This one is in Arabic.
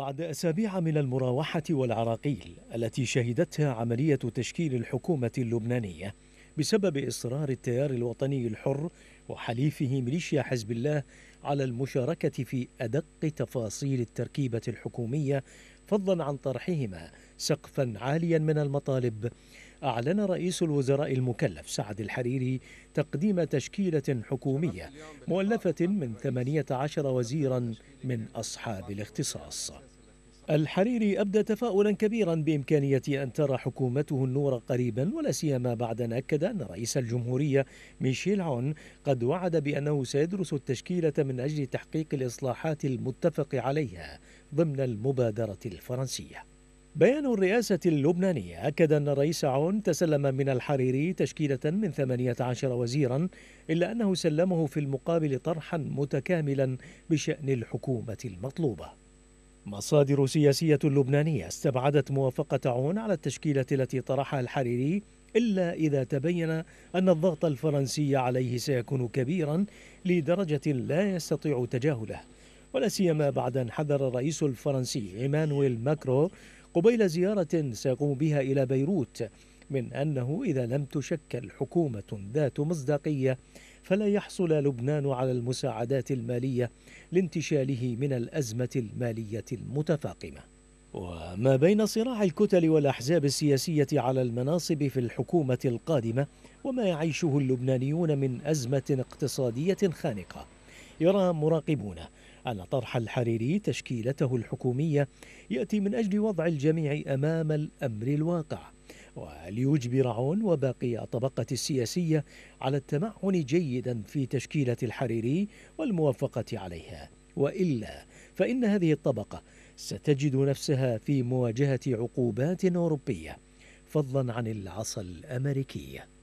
بعد أسابيع من المراوحة والعراقيل التي شهدتها عملية تشكيل الحكومة اللبنانية بسبب إصرار التيار الوطني الحر وحليفه ميليشيا حزب الله على المشاركة في أدق تفاصيل التركيبة الحكومية فضلا عن طرحهما سقفا عاليا من المطالب أعلن رئيس الوزراء المكلف سعد الحريري تقديم تشكيلة حكومية مؤلفة من 18 وزيرا من أصحاب الاختصاص الحريري أبدى تفاؤلا كبيرا بإمكانية أن ترى حكومته النور قريبا ولا سيما بعد أن أكد أن رئيس الجمهورية ميشيل عون قد وعد بأنه سيدرس التشكيلة من أجل تحقيق الإصلاحات المتفق عليها ضمن المبادرة الفرنسية بيان الرئاسة اللبنانية أكد أن رئيس عون تسلم من الحريري تشكيلة من 18 وزيرا إلا أنه سلمه في المقابل طرحا متكاملا بشأن الحكومة المطلوبة مصادر سياسية لبنانية استبعدت موافقة عون على التشكيلة التي طرحها الحريري إلا إذا تبين أن الضغط الفرنسي عليه سيكون كبيرا لدرجة لا يستطيع تجاهله ولا سيما بعد أن حذر الرئيس الفرنسي إيمانويل ماكرو قبيل زيارة سيقوم بها إلى بيروت من أنه إذا لم تشكل حكومة ذات مصداقية فلا يحصل لبنان على المساعدات المالية لانتشاله من الأزمة المالية المتفاقمة وما بين صراع الكتل والأحزاب السياسية على المناصب في الحكومة القادمة وما يعيشه اللبنانيون من أزمة اقتصادية خانقة يرى مراقبون أن طرح الحريري تشكيلته الحكومية يأتي من أجل وضع الجميع أمام الأمر الواقع وليجبر عون وباقي الطبقة السياسية على التمعن جيدا في تشكيلة الحريري والموافقة عليها وإلا فإن هذه الطبقة ستجد نفسها في مواجهة عقوبات أوروبية فضلا عن العصا الأمريكية